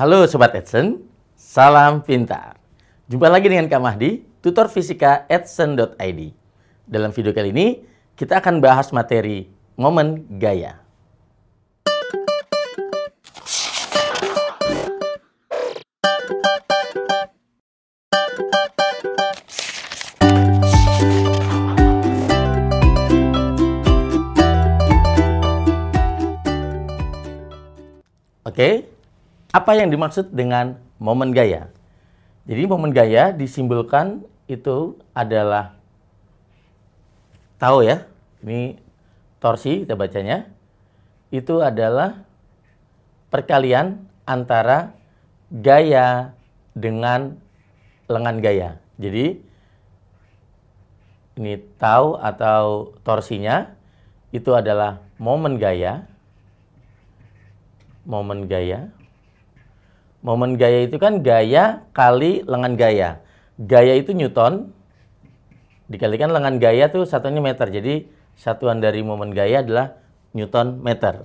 Halo Sobat Edson, salam pintar. Jumpa lagi dengan Kak Mahdi, tutor fisika edson.id. Dalam video kali ini, kita akan bahas materi momen gaya. Oke, apa yang dimaksud dengan momen gaya? Jadi momen gaya disimbolkan itu adalah tahu ya, ini torsi kita bacanya. Itu adalah perkalian antara gaya dengan lengan gaya. Jadi ini tahu atau torsinya itu adalah momen gaya. Momen gaya Momen gaya itu kan gaya kali lengan gaya. Gaya itu Newton, dikalikan lengan gaya tuh satunya meter. Jadi satuan dari momen gaya adalah Newton meter.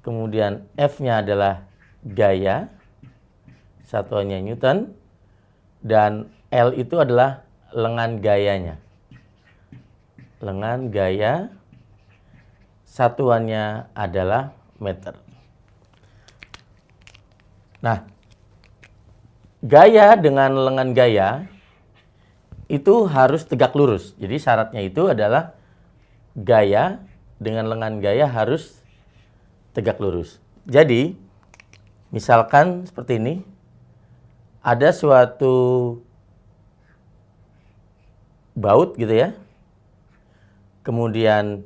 Kemudian F-nya adalah gaya, satuannya Newton, dan L itu adalah lengan gayanya. Lengan gaya, satuannya adalah meter. Nah, gaya dengan lengan gaya itu harus tegak lurus. Jadi syaratnya itu adalah gaya dengan lengan gaya harus tegak lurus. Jadi, misalkan seperti ini, ada suatu baut gitu ya, kemudian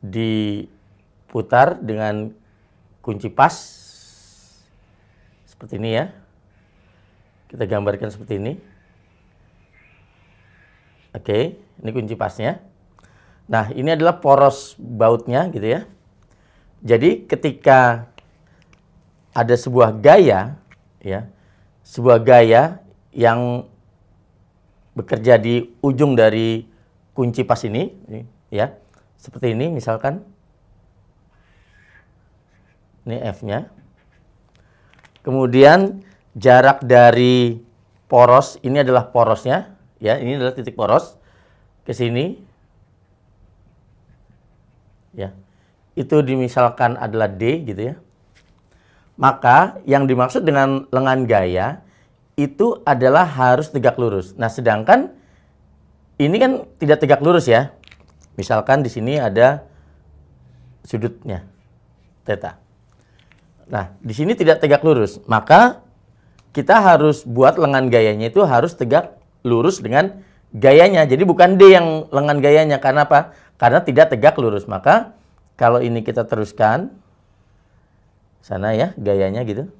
diputar dengan kunci pas seperti ini ya. Kita gambarkan seperti ini. Oke, ini kunci pasnya. Nah, ini adalah poros bautnya gitu ya. Jadi ketika ada sebuah gaya ya, sebuah gaya yang bekerja di ujung dari kunci pas ini ya. Seperti ini misalkan. Ini F-nya. Kemudian jarak dari poros ini adalah porosnya, ya ini adalah titik poros ke sini, ya itu dimisalkan adalah d gitu ya. Maka yang dimaksud dengan lengan gaya itu adalah harus tegak lurus. Nah sedangkan ini kan tidak tegak lurus ya. Misalkan di sini ada sudutnya theta. Nah, di sini tidak tegak lurus. Maka kita harus buat lengan gayanya itu harus tegak lurus dengan gayanya. Jadi bukan D yang lengan gayanya. Karena apa? Karena tidak tegak lurus. Maka kalau ini kita teruskan sana ya gayanya gitu.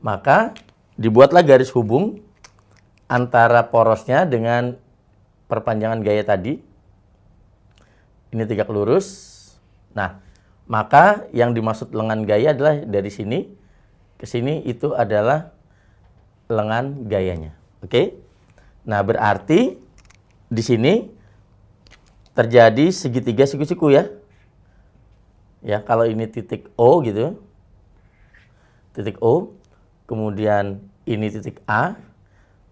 Maka dibuatlah garis hubung antara porosnya dengan perpanjangan gaya tadi. Ini tegak lurus. Nah, maka yang dimaksud lengan gaya adalah dari sini ke sini itu adalah lengan gayanya. Oke? Nah, berarti di sini terjadi segitiga siku-siku ya. Ya, kalau ini titik O gitu. Ya. Titik O, kemudian ini titik A,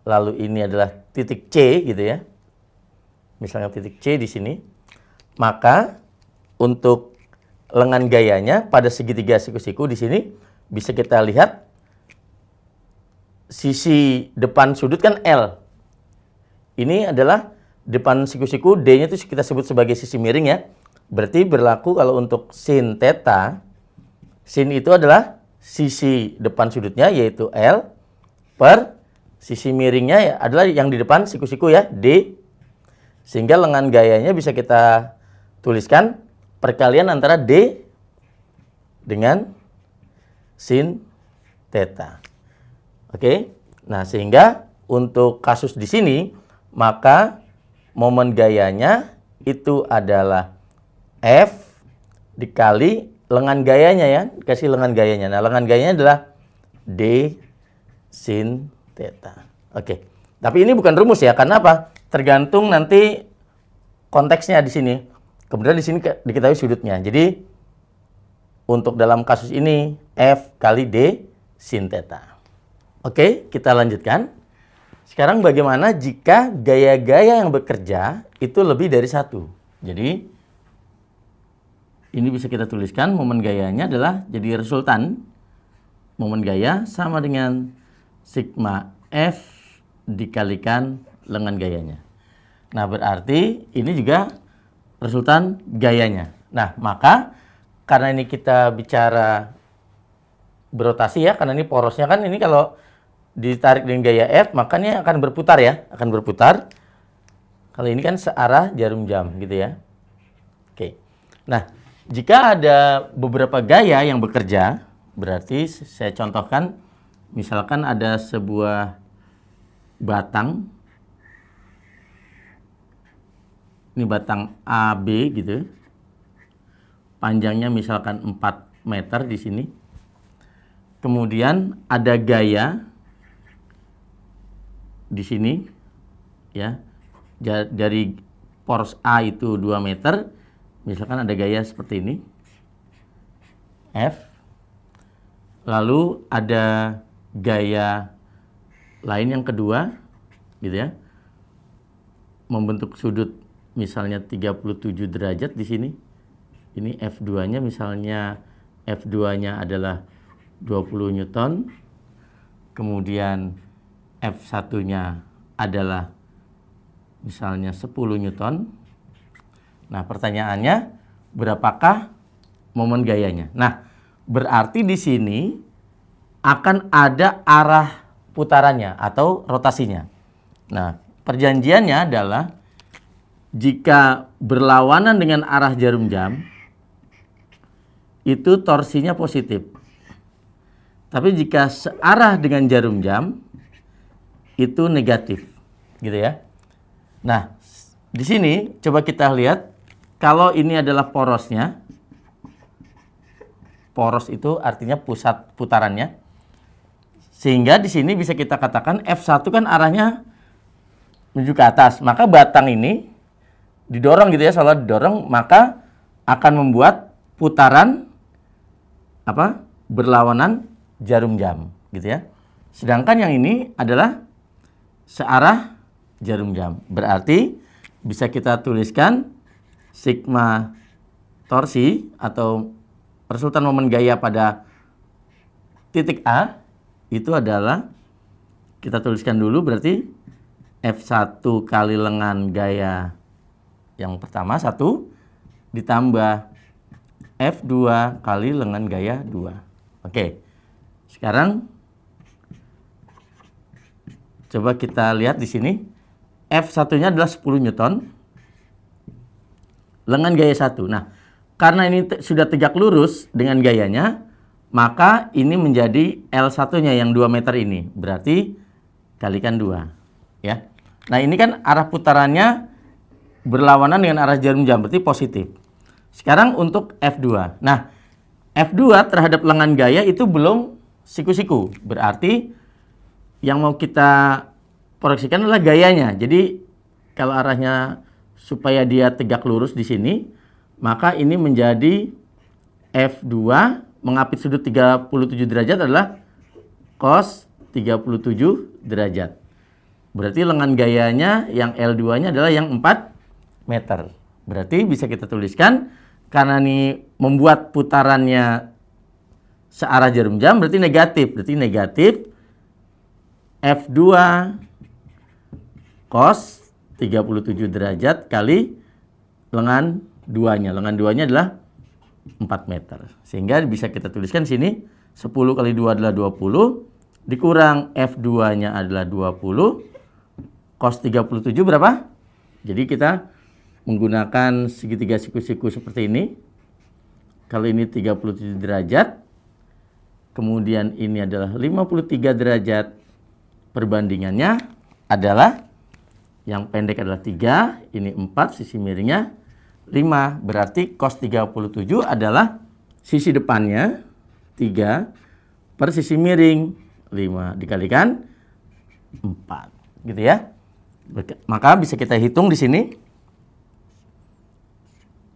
lalu ini adalah titik C gitu ya. Misalnya titik C di sini. Maka untuk lengan gayanya pada segitiga siku-siku di sini bisa kita lihat sisi depan sudut kan L. Ini adalah depan siku-siku D-nya itu kita sebut sebagai sisi miring ya. Berarti berlaku kalau untuk sin theta, sin itu adalah sisi depan sudutnya yaitu L per sisi miringnya ya adalah yang di depan siku-siku ya D. Sehingga lengan gayanya bisa kita tuliskan perkalian antara D dengan sin theta. Oke. Nah, sehingga untuk kasus di sini maka momen gayanya itu adalah F dikali lengan gayanya ya, dikasih lengan gayanya. Nah, lengan gayanya adalah D sin theta. Oke. Tapi ini bukan rumus ya, karena apa? Tergantung nanti konteksnya di sini. Kemudian di sini diketahui sudutnya. Jadi untuk dalam kasus ini F kali D sin theta. Oke, kita lanjutkan. Sekarang bagaimana jika gaya-gaya yang bekerja itu lebih dari satu? Jadi ini bisa kita tuliskan momen gayanya adalah jadi resultan momen gaya sama dengan sigma F dikalikan lengan gayanya. Nah berarti ini juga resultan gayanya. Nah, maka karena ini kita bicara berotasi ya, karena ini porosnya kan ini kalau ditarik dengan gaya F, makanya akan berputar ya, akan berputar. Kalau ini kan searah jarum jam gitu ya. Oke. Nah, jika ada beberapa gaya yang bekerja, berarti saya contohkan misalkan ada sebuah batang ini batang AB gitu panjangnya misalkan 4 meter di sini kemudian ada gaya di sini ya dari pors A itu 2 meter misalkan ada gaya seperti ini F lalu ada gaya lain yang kedua gitu ya membentuk sudut misalnya 37 derajat di sini. Ini F2-nya misalnya F2-nya adalah 20 Newton. Kemudian F1-nya adalah misalnya 10 Newton. Nah, pertanyaannya berapakah momen gayanya? Nah, berarti di sini akan ada arah putarannya atau rotasinya. Nah, perjanjiannya adalah jika berlawanan dengan arah jarum jam, itu torsinya positif. Tapi jika searah dengan jarum jam, itu negatif, gitu ya. Nah, di sini coba kita lihat kalau ini adalah porosnya. Poros itu artinya pusat putarannya. Sehingga di sini bisa kita katakan F1 kan arahnya menuju ke atas, maka batang ini didorong gitu ya, sholat didorong, maka akan membuat putaran apa berlawanan jarum jam gitu ya. Sedangkan yang ini adalah searah jarum jam. Berarti bisa kita tuliskan sigma torsi atau persultan momen gaya pada titik A itu adalah kita tuliskan dulu berarti F1 kali lengan gaya yang pertama satu ditambah F2 kali lengan gaya 2. Oke. Sekarang coba kita lihat di sini F satunya adalah 10 Newton. Lengan gaya 1. Nah, karena ini te sudah tegak lurus dengan gayanya, maka ini menjadi L satunya yang 2 meter ini. Berarti kalikan 2. Ya. Nah, ini kan arah putarannya berlawanan dengan arah jarum jam, berarti positif. Sekarang untuk F2. Nah, F2 terhadap lengan gaya itu belum siku-siku. Berarti yang mau kita proyeksikan adalah gayanya. Jadi kalau arahnya supaya dia tegak lurus di sini, maka ini menjadi F2 mengapit sudut 37 derajat adalah cos 37 derajat. Berarti lengan gayanya yang L2-nya adalah yang 4 meter. Berarti bisa kita tuliskan karena ini membuat putarannya searah jarum jam berarti negatif. Berarti negatif F2 cos 37 derajat kali lengan duanya. Lengan duanya adalah 4 meter. Sehingga bisa kita tuliskan sini 10 kali 2 adalah 20 dikurang F2-nya adalah 20 cos 37 berapa? Jadi kita menggunakan segitiga siku-siku seperti ini. Kalau ini 37 derajat, kemudian ini adalah 53 derajat. Perbandingannya adalah yang pendek adalah 3, ini 4, sisi miringnya 5. Berarti cos 37 adalah sisi depannya 3 per sisi miring 5 dikalikan 4. Gitu ya. Maka bisa kita hitung di sini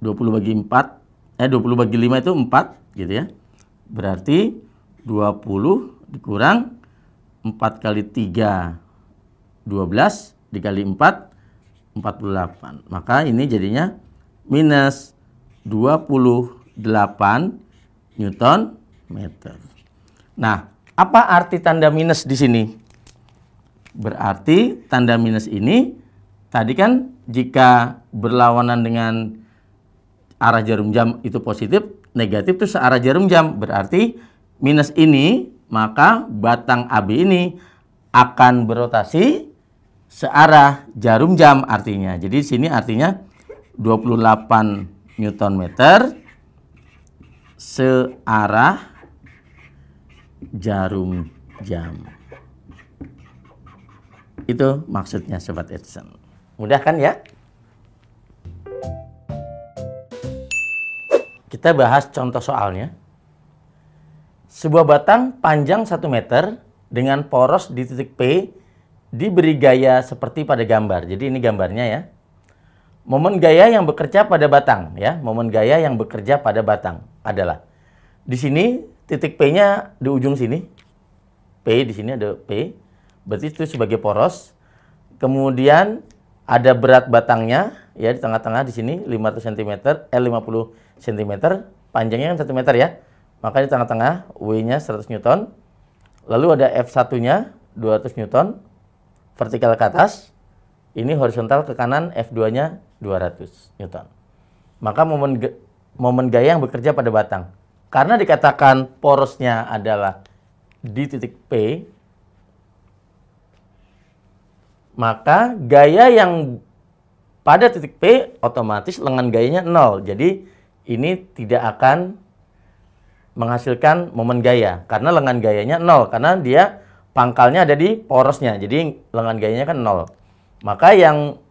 20 bagi 4, eh 20 bagi 5 itu 4 gitu ya. Berarti 20 dikurang 4 kali 3 12 dikali 4 48. Maka ini jadinya minus 28 Newton meter. Nah, apa arti tanda minus di sini? Berarti tanda minus ini tadi kan jika berlawanan dengan arah jarum jam itu positif, negatif itu searah jarum jam. Berarti minus ini, maka batang AB ini akan berotasi searah jarum jam artinya. Jadi sini artinya 28 Newton meter searah jarum jam. Itu maksudnya Sobat Edison. Mudah kan ya? Kita bahas contoh soalnya. Sebuah batang panjang 1 meter dengan poros di titik P diberi gaya seperti pada gambar. Jadi ini gambarnya ya. Momen gaya yang bekerja pada batang ya, momen gaya yang bekerja pada batang adalah di sini titik P-nya di ujung sini. P di sini ada P. Berarti itu sebagai poros. Kemudian ada berat batangnya ya di tengah-tengah di sini 500 cm eh 50 cm, panjangnya kan 1 meter ya. Maka di tengah-tengah W-nya 100 Newton. Lalu ada F1-nya 200 Newton, vertikal ke atas. Ini horizontal ke kanan, F2-nya 200 Newton. Maka momen, ga momen gaya yang bekerja pada batang. Karena dikatakan porosnya adalah di titik P, maka gaya yang pada titik P otomatis lengan gayanya 0. Jadi ini tidak akan menghasilkan momen gaya karena lengan gayanya nol karena dia pangkalnya ada di porosnya jadi lengan gayanya kan nol maka yang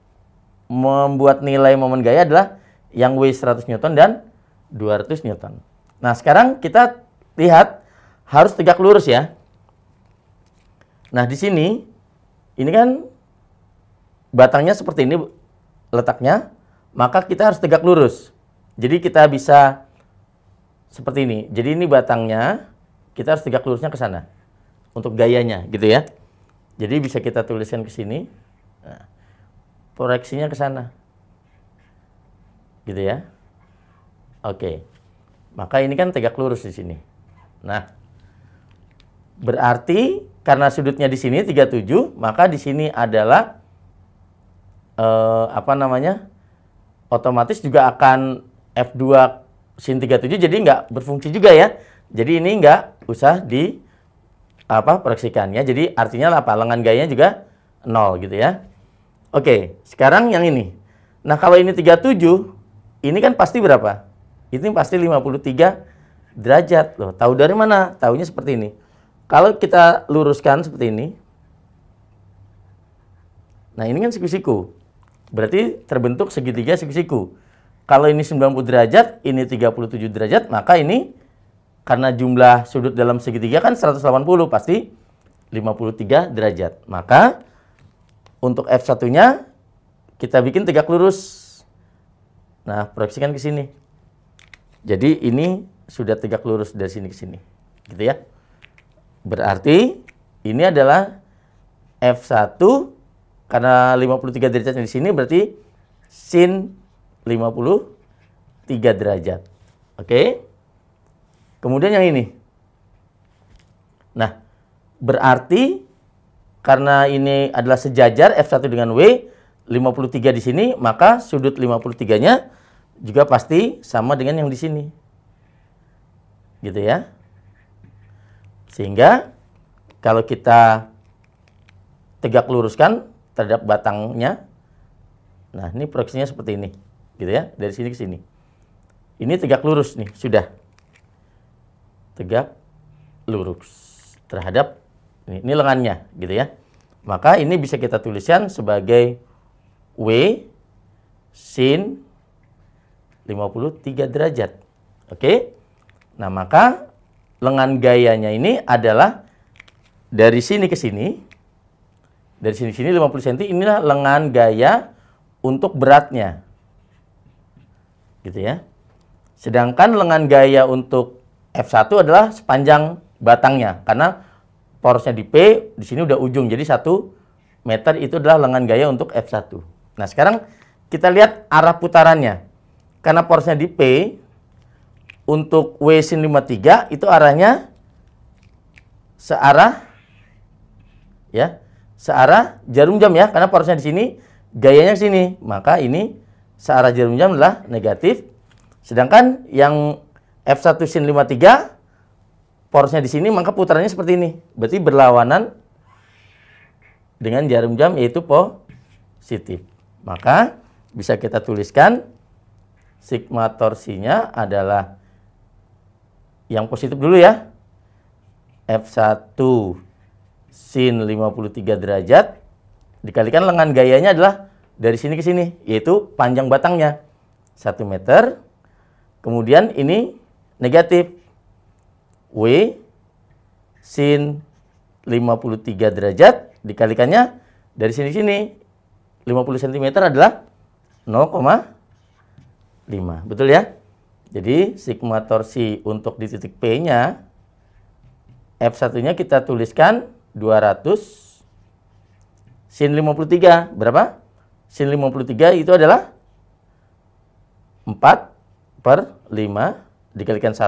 membuat nilai momen gaya adalah yang W 100 Newton dan 200 Newton nah sekarang kita lihat harus tegak lurus ya nah di sini ini kan batangnya seperti ini letaknya maka kita harus tegak lurus jadi kita bisa seperti ini. Jadi ini batangnya, kita harus tegak lurusnya ke sana. Untuk gayanya gitu ya. Jadi bisa kita tuliskan ke sini. Nah, proyeksinya ke sana. Gitu ya. Oke. Maka ini kan tegak lurus di sini. Nah, berarti karena sudutnya di sini 37, maka di sini adalah eh, apa namanya? otomatis juga akan F2 sin 37 jadi nggak berfungsi juga ya. Jadi ini nggak usah di apa ya. Jadi artinya apa? Lengan gayanya juga nol gitu ya. Oke, sekarang yang ini. Nah, kalau ini 37, ini kan pasti berapa? Ini pasti 53 derajat loh. Tahu dari mana? Tahunya seperti ini. Kalau kita luruskan seperti ini. Nah, ini kan siku-siku. Berarti terbentuk segitiga siku-siku. Kalau ini 90 derajat, ini 37 derajat, maka ini karena jumlah sudut dalam segitiga kan 180 pasti 53 derajat. Maka untuk F1-nya kita bikin tegak lurus. Nah, proyeksikan ke sini. Jadi ini sudah tegak lurus dari sini ke sini. Gitu ya. Berarti ini adalah F1 karena 53 derajatnya di sini berarti sin 53 derajat. Oke. Kemudian yang ini. Nah, berarti karena ini adalah sejajar F1 dengan W, 53 di sini, maka sudut 53-nya juga pasti sama dengan yang di sini. Gitu ya. Sehingga kalau kita tegak luruskan terhadap batangnya, nah ini proyeksinya seperti ini gitu ya dari sini ke sini ini tegak lurus nih sudah tegak lurus terhadap ini, ini lengannya gitu ya maka ini bisa kita tuliskan sebagai W sin 53 derajat. Oke. Nah, maka lengan gayanya ini adalah dari sini ke sini. Dari sini ke sini 50 cm inilah lengan gaya untuk beratnya gitu ya. Sedangkan lengan gaya untuk F1 adalah sepanjang batangnya karena porosnya di P di sini udah ujung jadi satu meter itu adalah lengan gaya untuk F1. Nah, sekarang kita lihat arah putarannya. Karena porosnya di P untuk W sin 53 itu arahnya searah ya, searah jarum jam ya karena porosnya di sini, gayanya di sini. Maka ini searah jarum jam adalah negatif. Sedangkan yang F1 sin 53 porosnya di sini maka putarannya seperti ini. Berarti berlawanan dengan jarum jam yaitu positif. Maka bisa kita tuliskan sigma torsinya adalah yang positif dulu ya. F1 sin 53 derajat dikalikan lengan gayanya adalah dari sini ke sini, yaitu panjang batangnya 1 meter. Kemudian ini negatif. W sin 53 derajat dikalikannya dari sini ke sini 50 cm adalah 0,5. Betul ya? Jadi sigma torsi untuk di titik P-nya F1-nya kita tuliskan 200 sin 53 berapa? sin 53 itu adalah 4 per 5 dikalikan 1.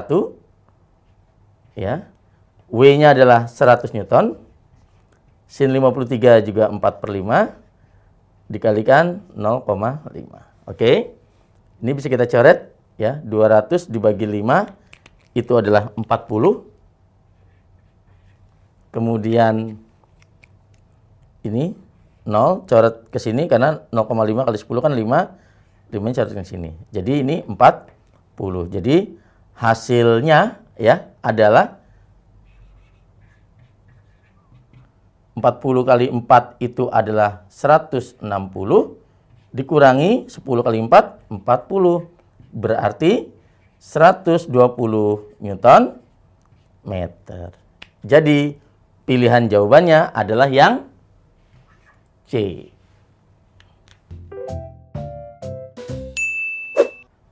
Ya. W-nya adalah 100 Newton. Sin 53 juga 4 per 5 dikalikan 0,5. Oke. Ini bisa kita coret ya. 200 dibagi 5 itu adalah 40. Kemudian ini 0 coret ke sini karena 0,5 kali 10 kan 5 5 coret ke sini jadi ini 40 jadi hasilnya ya adalah 40 kali 4 itu adalah 160 dikurangi 10 kali 4 40 berarti 120 Newton meter. Jadi pilihan jawabannya adalah yang C.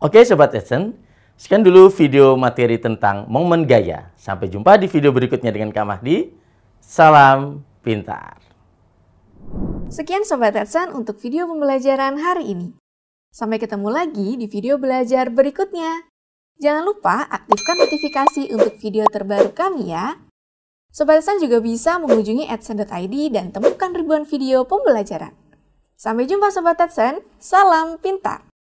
Oke Sobat Edson, sekian dulu video materi tentang momen gaya. Sampai jumpa di video berikutnya dengan Kak Mahdi. Salam pintar. Sekian Sobat Edson untuk video pembelajaran hari ini. Sampai ketemu lagi di video belajar berikutnya. Jangan lupa aktifkan notifikasi untuk video terbaru kami ya. Sobat Sen juga bisa mengunjungi adsen.id dan temukan ribuan video pembelajaran. Sampai jumpa Sobat Adsen, salam pintar!